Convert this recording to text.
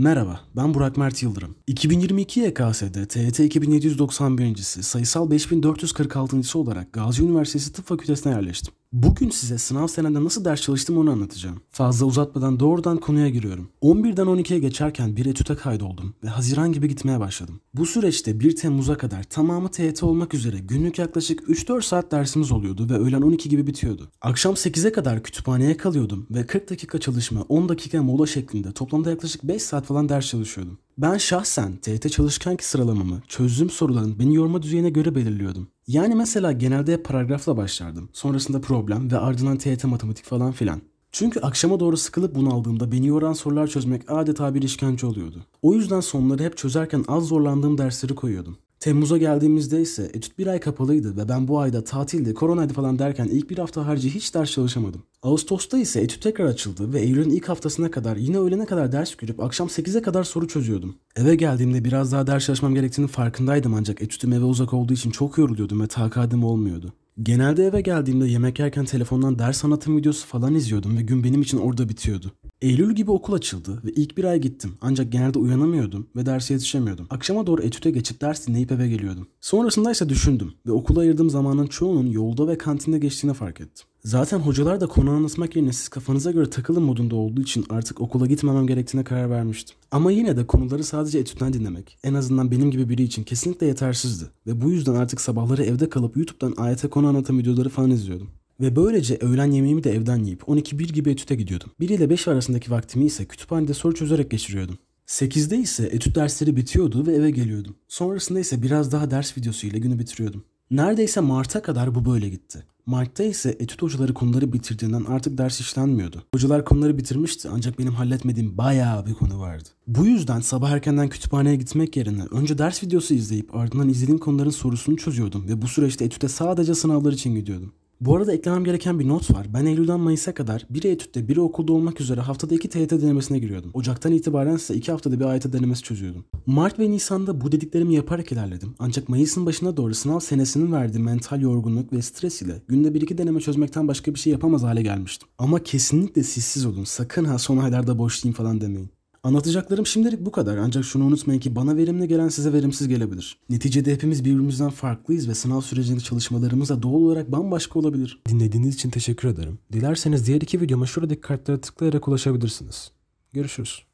Merhaba, ben Burak Mert Yıldırım. 2022 YKS'de TET 2791.si, sayısal 5446.sı olarak Gazi Üniversitesi Tıp Fakültesine yerleştim. Bugün size sınav senemde nasıl ders çalıştım onu anlatacağım. Fazla uzatmadan doğrudan konuya giriyorum. 11'den 12'ye geçerken bir etüte kaydoldum ve Haziran gibi gitmeye başladım. Bu süreçte 1 Temmuz'a kadar tamamı TYT olmak üzere günlük yaklaşık 3-4 saat dersimiz oluyordu ve öğlen 12 gibi bitiyordu. Akşam 8'e kadar kütüphaneye kalıyordum ve 40 dakika çalışma 10 dakika mola şeklinde toplamda yaklaşık 5 saat falan ders çalışıyordum. Ben şahsen TET çalışkanki sıralamamı, çözdüğüm soruların beni yorma düzeyine göre belirliyordum. Yani mesela genelde paragrafla başlardım. Sonrasında problem ve ardından TET matematik falan filan. Çünkü akşama doğru sıkılıp bunaldığımda beni yoran sorular çözmek adeta bir işkence oluyordu. O yüzden sonları hep çözerken az zorlandığım dersleri koyuyordum. Temmuz'a geldiğimizde ise etüt bir ay kapalıydı ve ben bu ayda tatilde, koronaydı falan derken ilk bir hafta harcı hiç ders çalışamadım. Ağustos'ta ise etüt tekrar açıldı ve Eylül'ün ilk haftasına kadar yine öğlene kadar ders görüp akşam 8'e kadar soru çözüyordum. Eve geldiğimde biraz daha ders çalışmam gerektiğini farkındaydım ancak etütüm eve uzak olduğu için çok yoruluyordum ve takatim olmuyordu. Genelde eve geldiğimde yemek yerken telefondan ders anlatım videosu falan izliyordum ve gün benim için orada bitiyordu. Eylül gibi okul açıldı ve ilk bir ay gittim. Ancak genelde uyanamıyordum ve derse yetişemiyordum. Akşama doğru etüte geçip ders dinleyip eve geliyordum. Sonrasında ise düşündüm ve okula ayırdığım zamanın çoğunun yolda ve kantinde geçtiğini fark ettim. Zaten hocalar da konu anlatmak yerine siz kafanıza göre takılın modunda olduğu için artık okula gitmemem gerektiğine karar vermiştim. Ama yine de konuları sadece etütten dinlemek en azından benim gibi biri için kesinlikle yetersizdi. Ve bu yüzden artık sabahları evde kalıp YouTube'dan ayete konu anlatan videoları falan izliyordum. Ve böylece öğlen yemeğimi de evden yiyip 12-1 gibi etüte gidiyordum. 1 ile 5 arasındaki vaktimi ise kütüphanede soru çözerek geçiriyordum. 8'de ise etüt dersleri bitiyordu ve eve geliyordum. Sonrasında ise biraz daha ders videosu ile günü bitiriyordum. Neredeyse Mart'a kadar bu böyle gitti. Mart'ta ise etüt hocaları konuları bitirdiğinden artık ders işlenmiyordu. Hocalar konuları bitirmişti ancak benim halletmediğim bayağı bir konu vardı. Bu yüzden sabah erkenden kütüphaneye gitmek yerine önce ders videosu izleyip ardından izlediğim konuların sorusunu çözüyordum ve bu süreçte etüte sadece sınavlar için gidiyordum. Bu arada eklemem gereken bir not var. Ben Eylül'den Mayıs'a kadar biri etütte biri okulda olmak üzere haftada iki TYT denemesine giriyordum. Ocaktan itibaren ise iki haftada bir AYT denemesi çözüyordum. Mart ve Nisan'da bu dediklerimi yaparak ilerledim. Ancak Mayıs'ın başına doğru sınav senesinin verdiği mental yorgunluk ve stres ile günde bir iki deneme çözmekten başka bir şey yapamaz hale gelmiştim. Ama kesinlikle sizsiz olun. Sakın ha sona kadar da boşlayayım falan demeyin. Anlatacaklarım şimdilik bu kadar ancak şunu unutmayın ki bana verimli gelen size verimsiz gelebilir. Neticede hepimiz birbirimizden farklıyız ve sınav sürecinde çalışmalarımız da doğal olarak bambaşka olabilir. Dinlediğiniz için teşekkür ederim. Dilerseniz diğer iki videoma şuradaki kartlara tıklayarak ulaşabilirsiniz. Görüşürüz.